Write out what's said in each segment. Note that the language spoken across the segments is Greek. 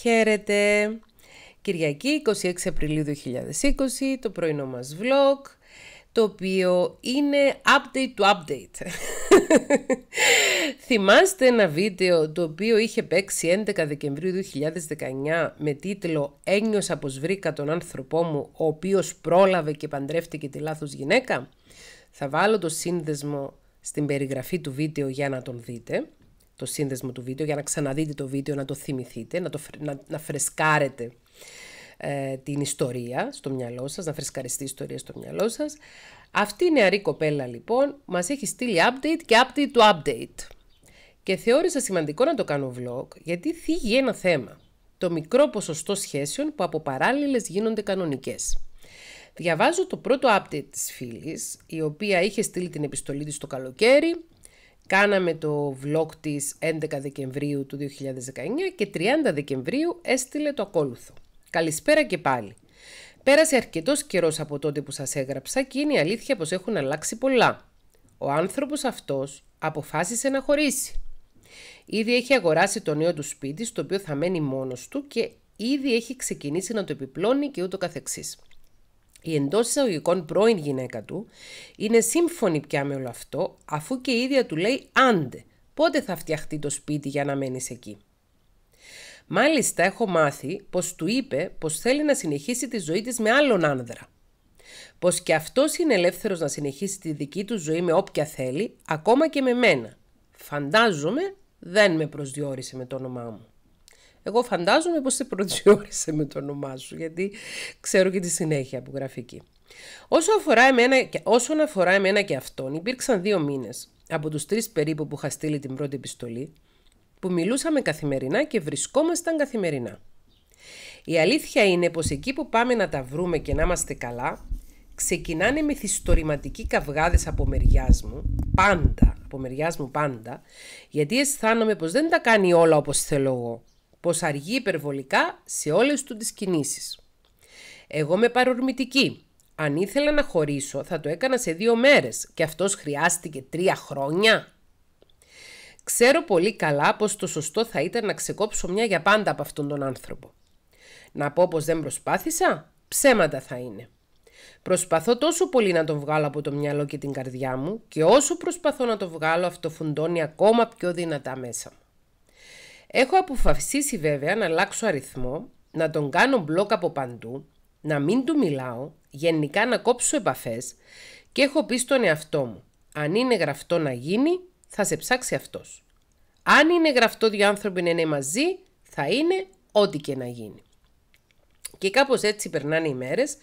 Χαίρετε! Κυριακή 26 Απριλίου 2020, το πρωινό μας vlog, το οποίο είναι update to update. Θυμάστε ένα βίντεο το οποίο είχε παίξει 11 Δεκεμβρίου 2019 με τίτλο «Ένιωσα πως βρήκα τον άνθρωπό μου, ο οποίος πρόλαβε και παντρεύτηκε τη λάθος γυναίκα». Θα βάλω το σύνδεσμο στην περιγραφή του βίντεο για να τον δείτε το σύνδεσμο του βίντεο για να ξαναδείτε το βίντεο, να το θυμηθείτε, να, το, να, να φρεσκάρετε ε, την ιστορία στο μυαλό σας, να φρεσκαριστεί η ιστορία στο μυαλό σας. Αυτή η νεαρή κοπέλα λοιπόν μας έχει στείλει update και update του update. Και θεώρησα σημαντικό να το κάνω vlog γιατί θίγει ένα θέμα. Το μικρό ποσοστό σχέσεων που από παράλληλες γίνονται κανονικές. Διαβάζω το πρώτο update της φίλης, η οποία είχε στείλει την επιστολή της το καλοκαίρι Κάναμε το vlog της 11 Δεκεμβρίου του 2019 και 30 Δεκεμβρίου έστειλε το ακόλουθο. Καλησπέρα και πάλι. Πέρασε αρκετός καιρός από τότε που σας έγραψα και είναι η αλήθεια πως έχουν αλλάξει πολλά. Ο άνθρωπος αυτός αποφάσισε να χωρίσει. Ήδη έχει αγοράσει το νέο του σπίτι στο οποίο θα μένει μόνος του και ήδη έχει ξεκινήσει να το επιπλώνει και ούτω καθεξής. Η εντός εισαγωγικών πρώην γυναίκα του είναι σύμφωνη πια με όλο αυτό, αφού και η ίδια του λέει άντε, πότε θα φτιαχτεί το σπίτι για να μένεις εκεί. Μάλιστα έχω μάθει πως του είπε πως θέλει να συνεχίσει τη ζωή της με άλλον άνδρα. Πως και αυτός είναι ελεύθερος να συνεχίσει τη δική του ζωή με όποια θέλει, ακόμα και με μένα. Φαντάζομαι δεν με προσδιορίσε με το όνομά μου. Εγώ φαντάζομαι πως σε προσδιορίσε με το όνομά σου, γιατί ξέρω και τη συνέχεια από γραφική. Όσο αφορά εμένα, όσον αφορά εμένα και αυτόν, υπήρξαν δύο μήνες από τους τρεις περίπου που είχα στείλει την πρώτη επιστολή, που μιλούσαμε καθημερινά και βρισκόμασταν καθημερινά. Η αλήθεια είναι πως εκεί που πάμε να τα βρούμε και να είμαστε καλά, ξεκινάνε με θυστορηματικοί καυγάδες από μεριάς μου, πάντα, από μεριάς μου πάντα, γιατί αισθάνομαι πως δεν τα κάνει όλα όπως θέλω εγώ πως αργεί υπερβολικά σε όλες του τις κινήσεις. Εγώ με παρορμητική. Αν ήθελα να χωρίσω θα το έκανα σε δύο μέρες και αυτός χρειάστηκε τρία χρόνια. Ξέρω πολύ καλά πως το σωστό θα ήταν να ξεκόψω μια για πάντα από αυτόν τον άνθρωπο. Να πω πως δεν προσπάθησα, ψέματα θα είναι. Προσπαθώ τόσο πολύ να τον βγάλω από το μυαλό και την καρδιά μου και όσο προσπαθώ να τον βγάλω αυτό φουντώνει ακόμα πιο δυνατά μέσα Έχω αποφασίσει βέβαια να αλλάξω αριθμό, να τον κάνω μπλοκ από παντού, να μην του μιλάω, γενικά να κόψω επαφές και έχω πει στον εαυτό μου, αν είναι γραφτό να γίνει, θα σε ψάξει αυτός. Αν είναι γραφτό δύο άνθρωποι να είναι μαζί, θα είναι ό,τι και να γίνει. Και κάπως έτσι περνάνε οι μέρες,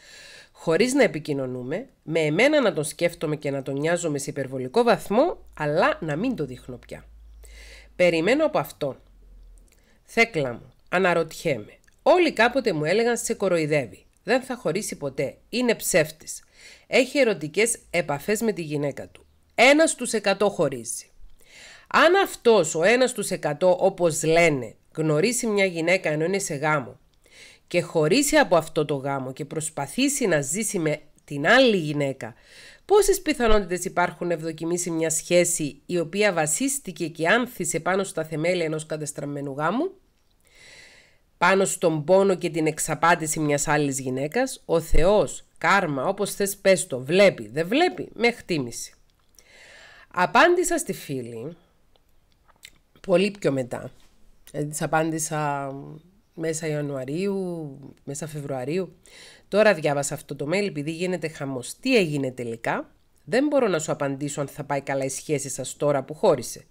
χωρίς να επικοινωνούμε, με εμένα να τον σκέφτομαι και να τον νοιάζομαι σε υπερβολικό βαθμό, αλλά να μην το δείχνω πια. Περιμένω από αυτόν Θέκλα μου, αναρωτιέμαι. Όλοι κάποτε μου έλεγαν σε κοροϊδεύει. Δεν θα χωρίσει ποτέ. Είναι ψεύτης. Έχει ερωτικές επαφές με τη γυναίκα του. Ένας στους εκατό χωρίζει. Αν αυτός ο ένας στους εκατό, όπως λένε, γνωρίσει μια γυναίκα ενώ είναι σε γάμο και χωρίσει από αυτό το γάμο και προσπαθήσει να ζήσει με την άλλη γυναίκα. Πόσες πιθανότητες υπάρχουν να ευδοκιμήσει μια σχέση η οποία βασίστηκε και άνθησε πάνω στα θεμέλια ενός κατεστραμμένου γάμου. Πάνω στον πόνο και την εξαπάτηση μιας άλλης γυναίκας, ο Θεός, κάρμα, όπως θες πες το, βλέπει, δεν βλέπει, με χτίμηση. Απάντησα στη φίλη, πολύ πιο μετά, ε, της απάντησα μέσα Ιανουαρίου, μέσα Φεβρουαρίου, Τώρα διάβασα αυτό το mail επειδή γίνεται χαμός. Τι έγινε τελικά. Δεν μπορώ να σου απαντήσω αν θα πάει καλά η σχέση σας τώρα που χώρισε.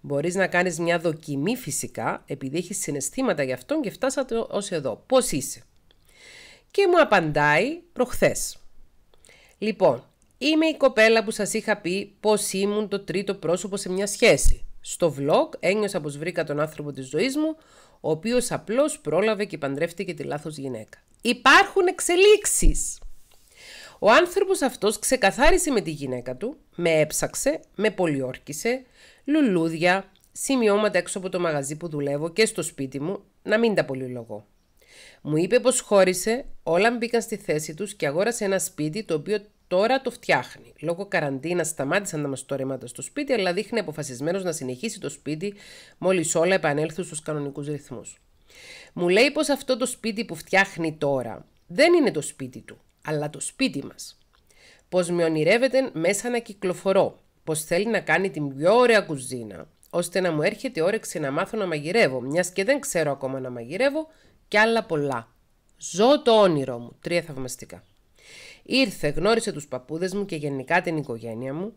Μπορείς να κάνεις μια δοκιμή φυσικά, επειδή έχεις συναισθήματα γι' αυτόν και φτάσατε ως εδώ. Πώς είσαι. Και μου απαντάει προχθές. Λοιπόν, είμαι η κοπέλα που σας είχα πει πώς ήμουν το τρίτο πρόσωπο σε μια σχέση. Στο vlog ένιωσα πως βρήκα τον άνθρωπο της ζωής μου, ο οποίος απλώς πρόλαβε και παντρεύτηκε τη λάθος γυναίκα υπάρχουν εξελίξεις. Ο άνθρωπος αυτός ξεκαθάρισε με τη γυναίκα του, με έψαξε, με πολιόρκησε, λουλούδια, σημειώματα έξω από το μαγαζί που δουλεύω και στο σπίτι μου, να μην τα πολυλογώ. Μου είπε πως χώρισε, όλα μπήκαν στη θέση τους και αγόρασε ένα σπίτι το οποίο τώρα το φτιάχνει. Λόγω καραντίνας σταμάτησαν τα μαστορέματα στο σπίτι, αλλά δείχνει αποφασισμένος να συνεχίσει το σπίτι μόλις όλα επανέλθουν στους κανονικούς ρυθμούς. Μου λέει πως αυτό το σπίτι που φτιάχνει τώρα δεν είναι το σπίτι του, αλλά το σπίτι μας. Πως με ονειρεύεται μέσα να κυκλοφορώ, πως θέλει να κάνει την πιο ωραία κουζίνα, ώστε να μου έρχεται όρεξη να μάθω να μαγειρεύω, μιας και δεν ξέρω ακόμα να μαγειρεύω και άλλα πολλά. Ζω το όνειρό μου. Τρία θαυμαστικά. Ήρθε, γνώρισε τους παππούδες μου και γενικά την οικογένεια μου,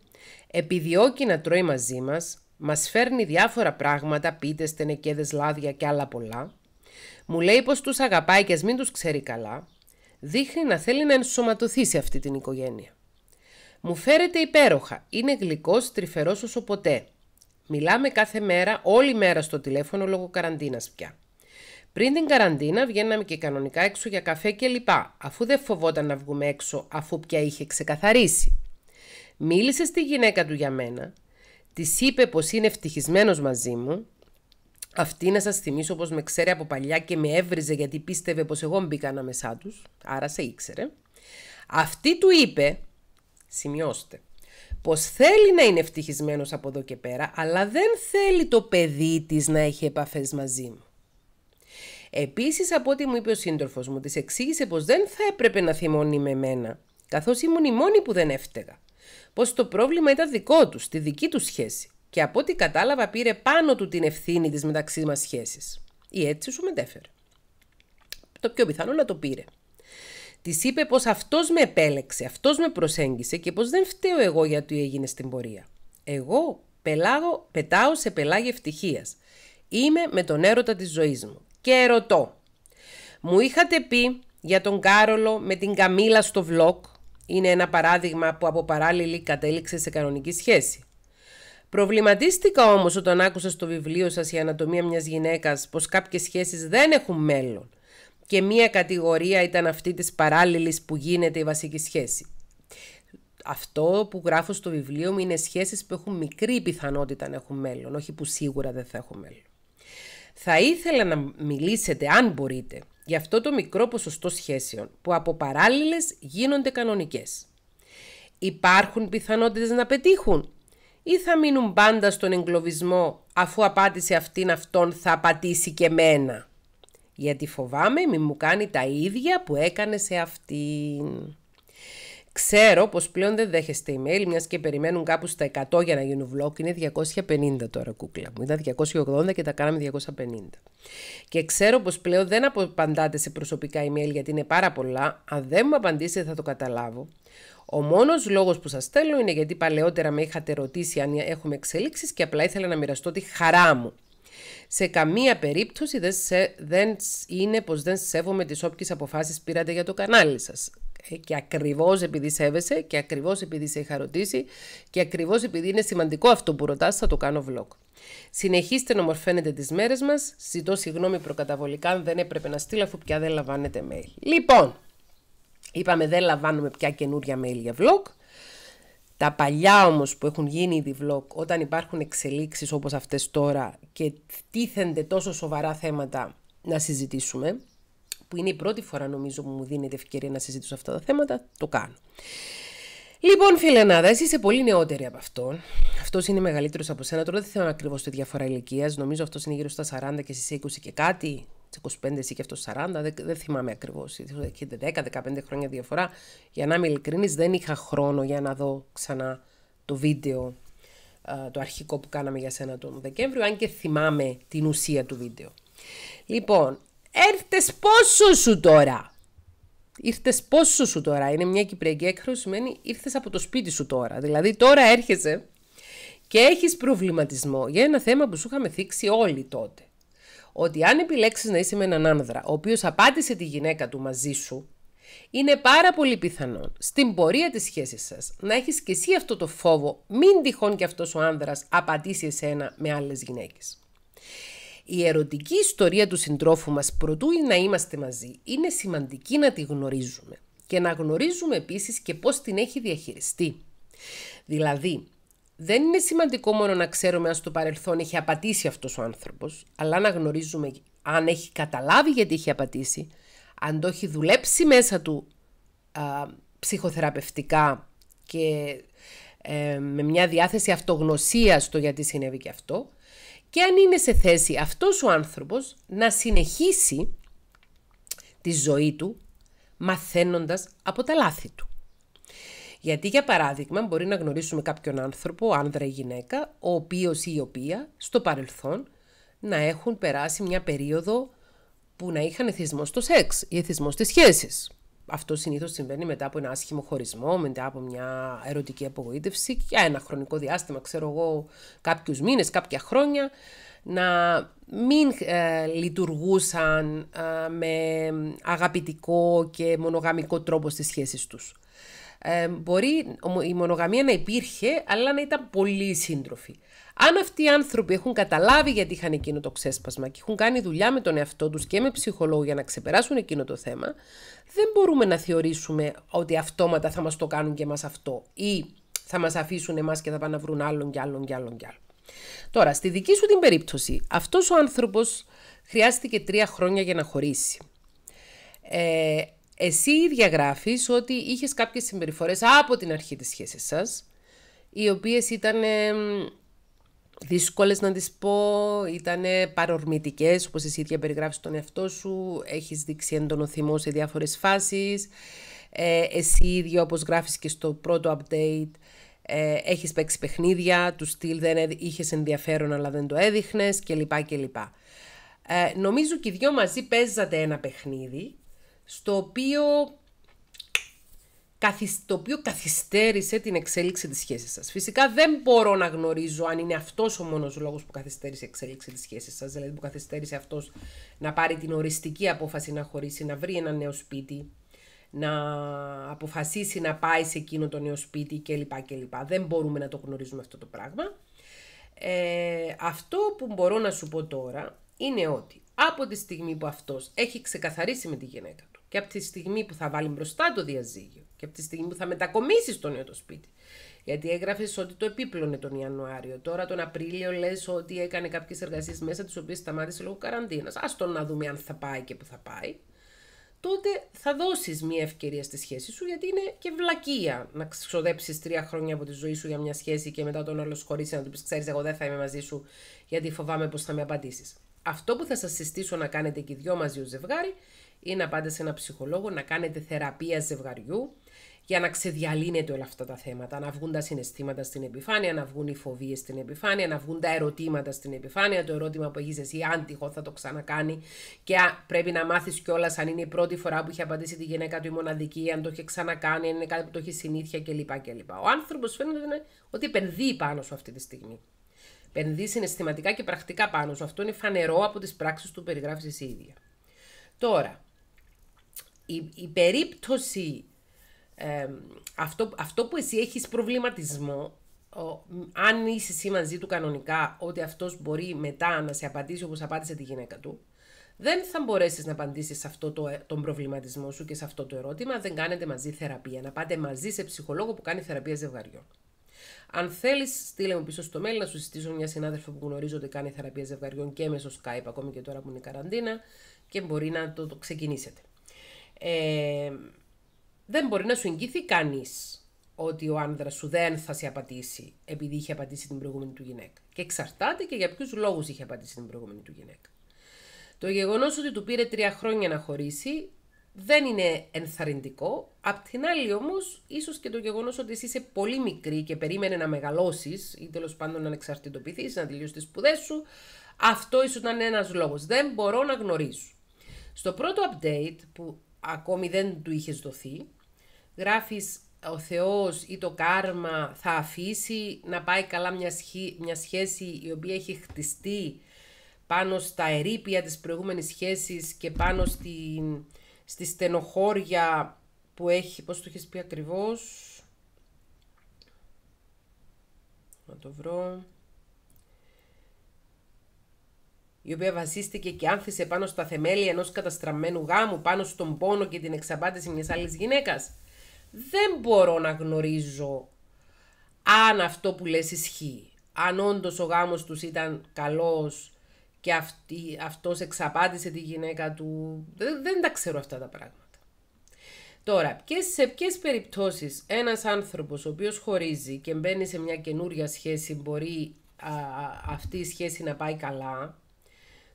επιδιώκει να τρώει μαζί μας, μας φέρνει διάφορα πράγματα, πίτες, τενεκέδες, λάδια και άλλα πολλά, μου λέει πως τους αγαπάει και ας μην τους ξέρει καλά, δείχνει να θέλει να ενσωματωθεί σε αυτή την οικογένεια. Μου φέρεται υπέροχα, είναι γλυκός, τρυφερός όσο ποτέ. Μιλάμε κάθε μέρα, όλη μέρα στο τηλέφωνο λόγω καραντίνας πια. Πριν την καραντίνα βγαίναμε και κανονικά έξω για καφέ και λοιπά, αφού δεν φοβόταν να βγούμε έξω αφού πια είχε ξεκαθαρίσει. Μίλησε στη γυναίκα του για μένα, της είπε πως είναι ευτυχισμένος μαζί μου αυτή να σας θυμίσω όπως με ξέρει από παλιά και με έβριζε γιατί πίστευε πως εγώ μπήκα ανάμεσά τους, άρα σε ήξερε. Αυτή του είπε, σημειώστε, πως θέλει να είναι ευτυχισμένος από εδώ και πέρα, αλλά δεν θέλει το παιδί της να έχει επαφές μαζί μου. Επίσης, από ό,τι μου είπε ο σύντροφος μου, της εξήγησε πως δεν θα έπρεπε να θυμώνει με μένα, καθώς ήμουν η μόνη που δεν έφταιγα. Πως το πρόβλημα ήταν δικό τους, τη δική τους σχέση και από ό,τι κατάλαβα πήρε πάνω του την ευθύνη της μεταξύ μας σχέσης. Ή έτσι σου μετέφερε. Το πιο πιθανό να το πήρε. Της είπε πως αυτός με επέλεξε, αυτός με προσέγγισε και πως δεν φταίω εγώ για τι έγινε στην πορεία. Εγώ πελάγω, πετάω σε πελάγι ευτυχίας. Είμαι με τον έρωτα της ζωής μου. Και ερωτώ. Μου είχατε πει για τον Κάρολο με την Καμίλα στο βλοκ. Είναι ένα παράδειγμα που από παράλληλη κατέληξε σε κανονική σχέση. Προβληματίστηκα όμως όταν άκουσα στο βιβλίο σας Η Ανατομία μιας γυναίκας πως κάποιες σχέσεις δεν έχουν μέλλον. Και μία κατηγορία ήταν αυτή της παράλληλης που γίνεται η βασική σχέση. Αυτό που γράφω στο βιβλίο μου είναι σχέσεις που έχουν μικρή πιθανότητα να έχουν μέλλον, όχι που σίγουρα δεν θα έχουν μέλλον. Θα ήθελα να μιλήσετε, αν μπορείτε, για αυτό το μικρό ποσοστό σχέσεων που από παράλληλες γίνονται κανονικές. Υπάρχουν πιθανότητες να πετύχουν ή θα μείνουν πάντα στον εγκλωβισμό αφού απάτησε αυτήν αυτόν θα απατήσει και μένα. Γιατί φοβάμαι μη μου κάνει τα ίδια που έκανε σε αυτήν. Ξέρω πως πλέον δεν δέχεστε email, μιας και περιμένουν κάπου στα 100 για να γίνουν vlog. Είναι 250 τώρα κούκλα μου. Ήταν 280 και τα κάναμε 250. Και ξέρω πως πλέον δεν απαντάτε σε προσωπικά email γιατί είναι πάρα πολλά. Αν δεν μου απαντήσετε θα το καταλάβω. Ο μόνος λόγος που σας στέλνω είναι γιατί παλαιότερα με είχατε ρωτήσει αν έχουμε εξελίξει και απλά ήθελα να μοιραστώ τη χαρά μου. Σε καμία περίπτωση δεν, σε, δεν είναι πως δεν σέβομαι τις όποιες αποφάσεις πήρατε για το κανάλι σας. Ε, και ακριβώς επειδή σέβεσαι και ακριβώς επειδή σε είχα ρωτήσει και ακριβώς επειδή είναι σημαντικό αυτό που ρωτάς, θα το κάνω vlog. Συνεχίστε να μορφαίνετε τις μέρες μας, Ζητώ συγγνώμη προκαταβολικά αν δεν έπρεπε να στείλω αφού πια δεν λαμβάνετε mail. Λοιπόν, Είπαμε δεν λαμβάνουμε πια καινούρια mail για vlog. Τα παλιά όμως που έχουν γίνει ήδη vlog, όταν υπάρχουν εξελίξεις όπως αυτές τώρα και τίθενται τόσο σοβαρά θέματα να συζητήσουμε, που είναι η πρώτη φορά νομίζω που μου δίνεται ευκαιρία να συζητήσω αυτά τα θέματα, το κάνω. Λοιπόν, φιλενάδα, εσύ είσαι πολύ νεότερη από αυτό. Αυτός είναι μεγαλύτερος από σένα. Τώρα δεν θέλω ακριβώ τη διαφορά ηλικίας. Νομίζω αυτός είναι γύρω στα 40 και εσύ 20 και κάτι. 25, ή και αυτός 40, δεν, δεν θυμάμαι ακριβώς. Έχετε 10-15 χρόνια διαφορά. Για να είμαι ειλικρινής, δεν είχα χρόνο για να δω ξανά το βίντεο, το αρχικό που κάναμε για σένα τον Δεκέμβριο, αν και θυμάμαι την ουσία του βίντεο. Λοιπόν, έρθες πόσο σου τώρα. Ήρθες πόσο σου τώρα. Είναι μια κυπριακή έκφραση σημαίνει ήρθες από το σπίτι σου τώρα. Δηλαδή τώρα έρχεσαι και έχεις προβληματισμό για ένα θέμα που σου είχαμε θίξει όλοι τότε ότι αν επιλέξεις να είσαι με έναν άνδρα, ο οποίος απάντησε τη γυναίκα του μαζί σου, είναι πάρα πολύ πιθανόν στην πορεία της σχέσης σας να έχεις και εσύ αυτό το φόβο μην τυχόν και αυτός ο άνδρας απατήσει εσένα με άλλες γυναίκες. Η ερωτική ιστορία του συντρόφου μας προτού να είμαστε μαζί είναι σημαντική να τη γνωρίζουμε και να γνωρίζουμε επίσης και πώς την έχει διαχειριστεί. Δηλαδή, δεν είναι σημαντικό μόνο να ξέρουμε αν στο παρελθόν έχει απατήσει αυτός ο άνθρωπος, αλλά να γνωρίζουμε αν έχει καταλάβει γιατί έχει απατήσει, αν το έχει δουλέψει μέσα του α, ψυχοθεραπευτικά και ε, με μια διάθεση αυτογνωσίας στο γιατί συνέβη και αυτό και αν είναι σε θέση αυτός ο άνθρωπος να συνεχίσει τη ζωή του μαθαίνοντας από τα λάθη του. Γιατί, για παράδειγμα, μπορεί να γνωρίσουμε κάποιον άνθρωπο, άνδρα ή γυναίκα, ο οποίος ή η γυναικα ο οποίο η η οποια στο παρελθόν να έχουν περάσει μια περίοδο που να είχαν εθισμό στο σεξ ή εθισμό στις σχέσεις. Αυτό συνήθως συμβαίνει μετά από ένα άσχημο χωρισμό, μετά από μια ερωτική απογοήτευση, για ένα χρονικό διάστημα, ξέρω εγώ, κάποιους μήνες, κάποια χρόνια, να μην ε, λειτουργούσαν ε, με αγαπητικό και μονογαμικό τρόπο στις σχέσεις τους ε, μπορεί η μονογαμία να υπήρχε, αλλά να ήταν πολύ σύντροφη. Αν αυτοί οι άνθρωποι έχουν καταλάβει γιατί είχαν εκείνο το ξέσπασμα και έχουν κάνει δουλειά με τον εαυτό τους και με ψυχολόγο για να ξεπεράσουν εκείνο το θέμα, δεν μπορούμε να θεωρήσουμε ότι αυτόματα θα μας το κάνουν και εμάς αυτό ή θα μας αφήσουν εμάς και θα πάνε να βρουν άλλον και άλλον και άλλον και άλλον. Τώρα, στη δική σου την περίπτωση, αυτός ο άνθρωπος χρειάστηκε τρία χρόνια για να χωρίσει. Ε, εσύ ίδια ότι είχες κάποιες συμπεριφορές από την αρχή της σχέσης σας, οι οποίες ήταν δύσκολες να τις πω, ήταν παρορμητικές, Όπως εσύ ίδια περιγράφεις τον εαυτό σου, έχεις δείξει έντονο θυμό σε διάφορες φάσεις, ε, εσύ ίδια όπως γράφεις και στο πρώτο update, ε, έχεις παίξει παιχνίδια, του στυλ δεν είχες ενδιαφέρον αλλά δεν το έδειχνες κλπ. Ε, νομίζω και οι δυο μαζί παίζατε ένα παιχνίδι στο οποίο, το οποίο καθυστέρησε την εξέλιξη της σχέσης σας. Φυσικά δεν μπορώ να γνωρίζω αν είναι αυτός ο μόνος λόγος που καθυστέρησε η εξέλιξη της σχέσης σας, δηλαδή που καθυστέρησε αυτός να πάρει την οριστική απόφαση να χωρίσει, να βρει ένα νέο σπίτι, να αποφασίσει να πάει σε εκείνο το νέο σπίτι κλπ. κλπ. Δεν μπορούμε να το γνωρίζουμε αυτό το πράγμα. Ε, αυτό που μπορώ να σου πω τώρα είναι ότι από τη στιγμή που αυτός έχει ξεκαθαρίσει με τη γυναίκα και από τη στιγμή που θα βάλει μπροστά το διαζύγιο και από τη στιγμή που θα μετακομίσει στο νέο το σπίτι. Γιατί έγραφες ότι το επίπλωνε τον Ιανουάριο. Τώρα τον Απρίλιο λες ότι έκανε κάποιες εργασίες μέσα τις οποίες σταμάτησε λόγω καραντίνας. Ας τον να δούμε αν θα πάει και που θα πάει. Τότε θα δώσεις μια ευκαιρία στη σχέση σου, γιατί είναι και βλακεία να ξοδέψεις τρία χρόνια από τη ζωή σου για μια σχέση και μετά τον άλλος χωρίς να του πεις: Ξέρεις, εγώ δεν θα είμαι μαζί σου, γιατί φοβάμαι πως θα με απαντήσεις. Αυτό που θα σας συστήσω να κάνετε και οι δυο μαζί ο ζευγάρι είναι να πάτε σε ένα ψυχολόγο, να κάνετε θεραπεία ζευγαριού για να ξεδιαλύνετε όλα αυτά τα θέματα, να βγουν τα συναισθήματα στην επιφάνεια, να βγουν οι φοβίες στην επιφάνεια, να βγουν τα ερωτήματα στην επιφάνεια, το ερώτημα που έχεις εσύ αν τυχόν θα το ξανακάνει και πρέπει να μάθεις κιόλας αν είναι η πρώτη φορά που είχε απαντήσει τη γυναίκα του η μοναδική, αν το έχει ξανακάνει, αν είναι κάτι που το έχει συνήθεια κλπ. Ο άνθρωπος φαίνεται ότι επενδύει πάνω σου αυτή τη στιγμή επενδύει συναισθηματικά και πρακτικά πάνω σου. Αυτό είναι φανερό από τις πράξεις που περιγράφεις εσύ ίδια. Τώρα, η, περίπτωση, αυτό, αυτό που εσύ έχεις προβληματισμό, ο, αν είσαι εσύ μαζί του κανονικά ότι αυτός μπορεί μετά να σε απαντήσει όπως απάντησε τη γυναίκα του, δεν θα μπορέσεις να απαντήσεις σε αυτό το, ε, τον προβληματισμό σου και σε αυτό το ερώτημα. Δεν κάνετε μαζί θεραπεία. Να πάτε μαζί σε ψυχολόγο που κάνει θεραπεία ζευγαριών. Αν θέλεις, στείλε μου πίσω στο mail να σου συστήσω μια συνάδελφο που γνωρίζω ότι κάνει θεραπεία ζευγαριών και μέσω Skype, ακόμη και τώρα που είναι η καραντίνα, και μπορεί να το, ξεκινήσετε. Ε, δεν μπορεί να σου εγγυηθεί κανείς ότι ο άνδρας σου δεν θα σε απαντήσει επειδή είχε απαντήσει την προηγούμενη του γυναίκα. Και εξαρτάται και για ποιους λόγους είχε απαντήσει την προηγούμενη του γυναίκα. Το γεγονός ότι του πήρε τρία χρόνια να χωρίσει δεν είναι ενθαρρυντικό. Απ' την άλλη όμως, ίσως και το γεγονός ότι εσύ είσαι πολύ μικρή και περίμενε να μεγαλώσεις ή τέλος πάντων να ανεξαρτητοποιηθείς, να τελειώσεις τις σπουδές σου, αυτό ίσως να είναι ένας λόγος. Δεν μπορώ να γνωρίσω. Στο πρώτο update που ακόμη δεν του είχες δοθεί, γράφεις ο Θεός ή το κάρμα θα αφήσει να πάει καλά μια, σχή, μια σχέση η οποία έχει μια σχεση η πάνω στα ερήπια της προηγούμενης σχέσης και πάνω στην, στη στενοχώρια που έχει, πώς το έχεις πει ακριβώς, να το βρω, η οποία βασίστηκε και άνθησε πάνω στα θεμέλια ενός καταστραμμένου γάμου, πάνω στον πόνο και την εξαπάτηση μιας άλλης γυναίκας. Δεν μπορώ να γνωρίζω αν αυτό που λες ισχύει. Αν όντως ο γάμος τους ήταν καλός και αυτή, αυτός εξαπάτησε τη γυναίκα του. Δεν, τα ξέρω αυτά τα πράγματα. Τώρα, ποιες, σε ποιες περιπτώσεις ένας άνθρωπος ο οποίος χωρίζει και μπαίνει σε μια καινούρια σχέση μπορεί α, αυτή η σχέση να πάει καλά.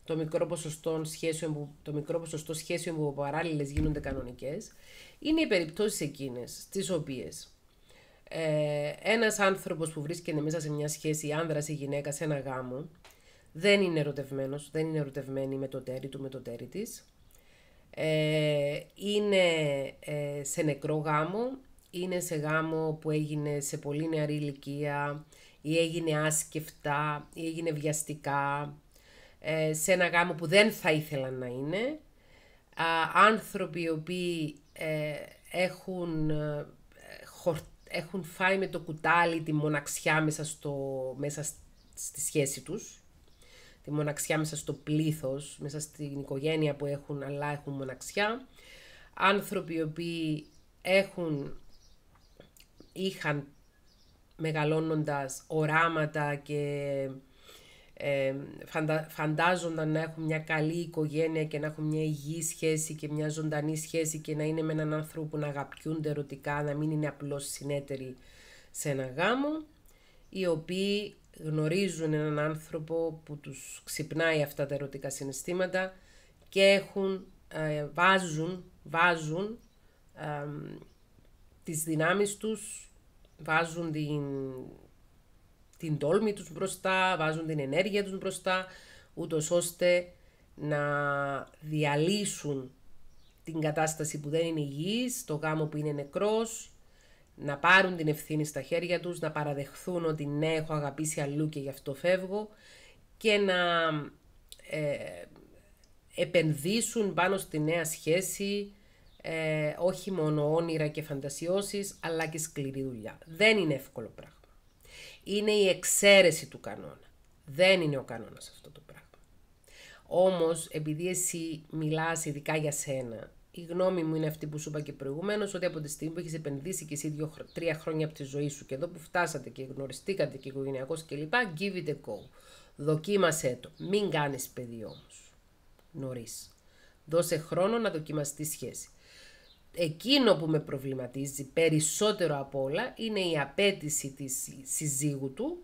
Το μικρό, ποσοστό σχέσεων που, το μικρό ποσοστό σχέσεων που παράλληλες γίνονται κανονικές, είναι οι περιπτώσεις εκείνες στις οποίες ε, ένας άνθρωπος που βρίσκεται μέσα σε μια σχέση άνδρας ή γυναίκα σε ένα γάμο δεν είναι ερωτευμένος, δεν είναι ερωτευμένη με το τέρι του, με το τέρι της. Ε, είναι ε, σε νεκρό γάμο, είναι σε γάμο που έγινε σε πολύ νεαρή ηλικία ή έγινε άσκεφτα ή έγινε βιαστικά, ε, σε ένα γάμο που δεν θα ήθελαν να είναι. Α, άνθρωποι οι οποίοι έχουν, έχουν φάει με το κουτάλι τη μοναξιά μέσα, στο, μέσα στη σχέση τους μοναξιά μέσα στο πλήθος, μέσα στην οικογένεια που έχουν αλλά έχουν μοναξιά. Άνθρωποι οι οποίοι έχουν, είχαν μεγαλώνοντας οράματα και ε, φαντάζονταν να έχουν μια καλή οικογένεια και να έχουν μια υγιή σχέση και μια ζωντανή σχέση και να είναι με έναν άνθρωπο να αγαπιούνται ερωτικά, να μην είναι απλώς συνέτεροι σε ένα γάμο, οι οποίοι γνωρίζουν έναν άνθρωπο που τους ξυπνάει αυτά τα ερωτικά συναισθήματα και έχουν, ε, βάζουν, βάζουν ε, τις δυνάμεις τους, βάζουν την, την τόλμη τους μπροστά, βάζουν την ενέργεια τους μπροστά, ούτως ώστε να διαλύσουν την κατάσταση που δεν είναι υγιής, το γάμο που είναι νεκρός να πάρουν την ευθύνη στα χέρια τους, να παραδεχθούν ότι ναι, έχω αγαπήσει αλλού και γι' αυτό φεύγω και να ε, επενδύσουν πάνω στη νέα σχέση ε, όχι μόνο όνειρα και φαντασιώσεις, αλλά και σκληρή δουλειά. Δεν είναι εύκολο πράγμα. Είναι η εξαίρεση του κανόνα. Δεν είναι ο κανόνας αυτό το πράγμα. Όμως, επειδή εσύ μιλάς ειδικά για σένα η γνώμη μου είναι αυτή που σου είπα και προηγουμένως, ότι από τη στιγμή που έχεις επενδύσει και εσύ δύο, τρία χρόνια από τη ζωή σου και εδώ που φτάσατε και γνωριστήκατε και οικογενειακώ κλπ. Give it a go. Δοκίμασέ το. Μην κάνεις παιδί όμως. Νωρίς. Δώσε χρόνο να δοκιμαστεί σχέση. Εκείνο που με προβληματίζει περισσότερο από όλα είναι η απέτηση της συζύγου του,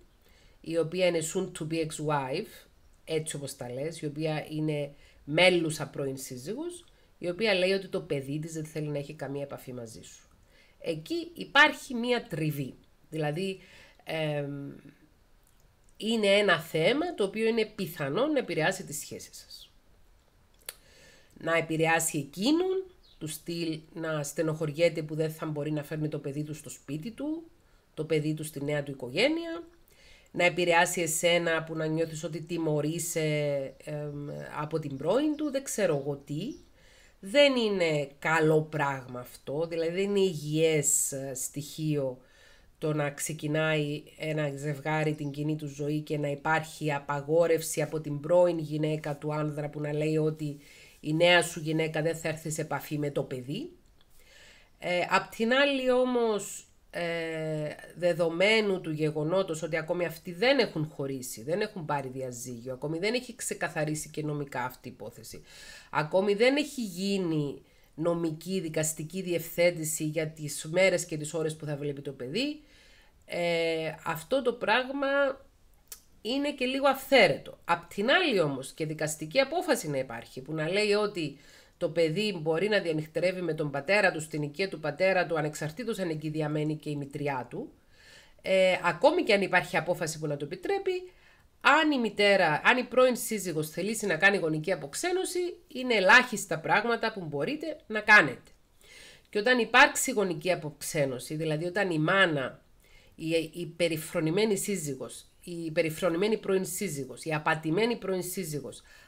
η οποία είναι soon to be ex-wife, έτσι όπως τα λες, η οποία είναι μέλουσα πρώην σύζυγος, η οποία λέει ότι το παιδί της δεν θέλει να έχει καμία επαφή μαζί σου. Εκεί υπάρχει μία τριβή. Δηλαδή, είναι ένα θέμα το οποίο είναι πιθανό να επηρεάσει τις σχέσεις σας. Να επηρεάσει εκείνον, του στυλ να στενοχωριέται που δεν θα μπορεί να φέρνει το παιδί του στο σπίτι του, το παιδί του στη νέα του οικογένεια, να επηρεάσει εσένα που να νιώθεις ότι τιμωρείσαι από την πρώην του, δεν ξέρω εγώ τι, δεν είναι καλό πράγμα αυτό, δηλαδή δεν είναι υγιές ε, στοιχείο το να ξεκινάει ένα ζευγάρι την κοινή του ζωή και να υπάρχει απαγόρευση από την πρώην γυναίκα του άνδρα που να λέει ότι η νέα σου γυναίκα δεν θα έρθει σε επαφή με το παιδί. Ε, απ' την άλλη όμως ε, δεδομένου του γεγονότος ότι ακόμη αυτοί δεν έχουν χωρίσει, δεν έχουν πάρει διαζύγιο, ακόμη δεν έχει ξεκαθαρίσει και νομικά αυτή η υπόθεση, ακόμη δεν έχει γίνει νομική δικαστική διευθέτηση για τις μέρες και τις ώρες που θα βλέπει το παιδί, ε, αυτό το πράγμα είναι και λίγο αυθαίρετο. Απ' την άλλη όμως και δικαστική απόφαση να υπάρχει που να λέει ότι το παιδί μπορεί να διανυχτερεύει με τον πατέρα του, στην οικία του πατέρα του, ανεξαρτήτως αν εκεί και η μητριά του, ε, ακόμη και αν υπάρχει απόφαση που να το επιτρέπει, αν η μητέρα, αν η πρώην σύζυγος θελήσει να κάνει γονική αποξένωση, είναι ελάχιστα πράγματα που μπορείτε να κάνετε. Και όταν υπάρξει γονική αποξένωση, δηλαδή όταν η μάνα, η, η περιφρονημένη σύζυγος, η περιφρονημένη πρώην σύζυγος, η απατημένη πρώην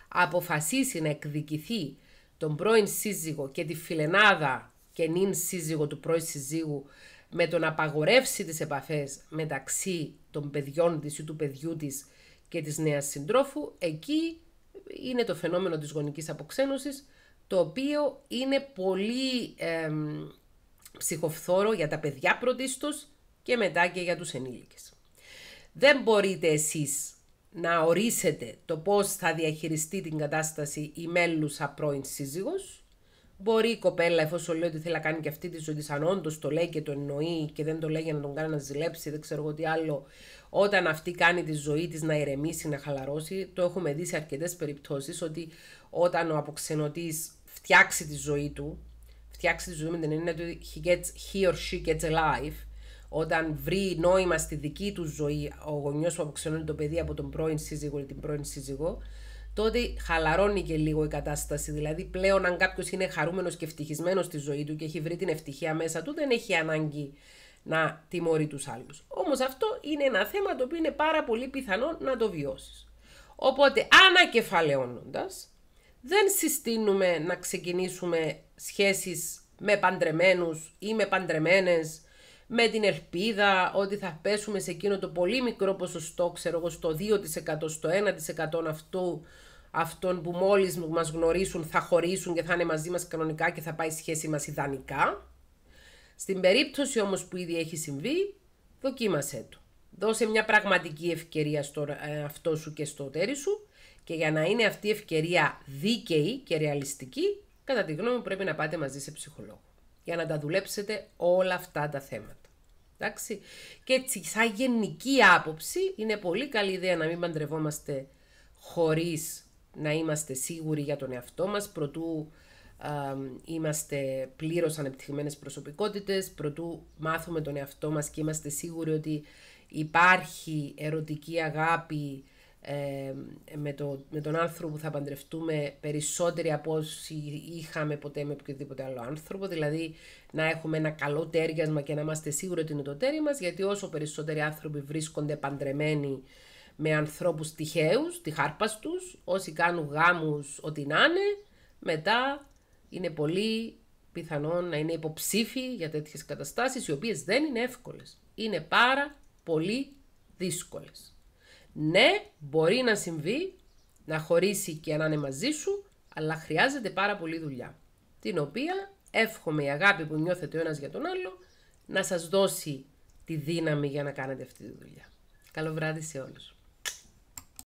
αποφασίσει να εκδικηθεί τον πρώην σύζυγο και τη φιλενάδα και νυν σύζυγο του πρώην σύζυγου με το να απαγορεύσει τις επαφές μεταξύ των παιδιών της ή του παιδιού της και της νέας συντρόφου, εκεί είναι το φαινόμενο της γονικής αποξένωσης, το οποίο είναι πολύ ψυχοφθόρο για τα παιδιά πρωτίστως και μετά και για τους ενήλικες. Δεν μπορείτε εσείς να ορίσετε το πώς θα διαχειριστεί την κατάσταση η μέλουσα πρώην σύζυγος. Μπορεί η κοπέλα, εφόσον λέει ότι θέλει να κάνει και αυτή τη ζωή, αν όντως το λέει και το εννοεί και δεν το λέει για να τον κάνει να ζηλέψει, δεν ξέρω εγώ τι άλλο, όταν αυτή κάνει τη ζωή της να ηρεμήσει, να χαλαρώσει, το έχουμε δει σε αρκετές περιπτώσεις ότι όταν ο αποξενωτής φτιάξει τη ζωή του, φτιάξει τη ζωή με την έννοια του he, gets, he or she gets alive, όταν βρει νόημα στη δική του ζωή ο γονιός που αποξενώνει το παιδί από τον πρώην σύζυγο ή την πρώην σύζυγο, τότε χαλαρώνει και λίγο η κατάσταση. Δηλαδή, πλέον, αν κάποιος είναι χαρούμενος και ευτυχισμένος στη ζωή του και έχει βρει την ευτυχία μέσα του, δεν έχει ανάγκη να τιμωρεί τους άλλους. Όμως, αυτό είναι ένα θέμα το οποίο είναι πάρα πολύ πιθανό να το βιώσεις. Οπότε, ανακεφαλαιώνοντας, δεν συστήνουμε να ξεκινήσουμε σχέσεις με παντρεμένους ή με παντρεμένες με την ελπίδα ότι θα πέσουμε σε εκείνο το πολύ μικρό ποσοστό, ξέρω εγώ, στο 2%, στο 1% αυτού, αυτών που μόλις μας γνωρίσουν θα χωρίσουν και θα είναι μαζί μας κανονικά και θα πάει η σχέση μας ιδανικά. Στην περίπτωση όμως που ήδη έχει συμβεί, δοκίμασέ το. Δώσε μια πραγματική ευκαιρία στο ε, αυτό σου και στο τέρι σου και για να είναι αυτή η ευκαιρία δίκαιη και ρεαλιστική, κατά τη γνώμη μου πρέπει να πάτε μαζί σε ψυχολόγο για να τα δουλέψετε όλα αυτά τα θέματα. Και έτσι, σαν γενική άποψη, είναι πολύ καλή ιδέα να μην παντρευόμαστε χωρίς να είμαστε σίγουροι για τον εαυτό μας, προτού είμαστε πλήρως ανεπτυχημένες προσωπικότητες, προτού μάθουμε τον εαυτό μας και είμαστε σίγουροι ότι υπάρχει ερωτική αγάπη, ε, με, με τον άνθρωπο που θα παντρευτούμε περισσότεροι από όσοι είχαμε ποτέ με οποιοδήποτε άλλο άνθρωπο. Δηλαδή να έχουμε ένα καλό τέριασμα και να είμαστε σίγουροι ότι είναι το τέρι μας, γιατί όσο περισσότεροι άνθρωποι βρίσκονται παντρεμένοι με ανθρώπους τυχαίους, τη χάρπας τους, όσοι κάνουν γάμους ό,τι να είναι, μετά είναι πολύ πιθανόν να είναι υποψήφοι για τέτοιες καταστάσεις, οι οποίες δεν είναι εύκολες. Είναι πάρα πολύ δύσκολες. Ναι, μπορεί να συμβεί, να χωρίσει και να είναι μαζί σου, αλλά χρειάζεται πάρα πολύ δουλειά. Την οποία εύχομαι η αγάπη που νιώθετε ο ένας για τον άλλο να σας δώσει τη δύναμη για να κάνετε αυτή τη δουλειά. Καλό βράδυ σε όλους.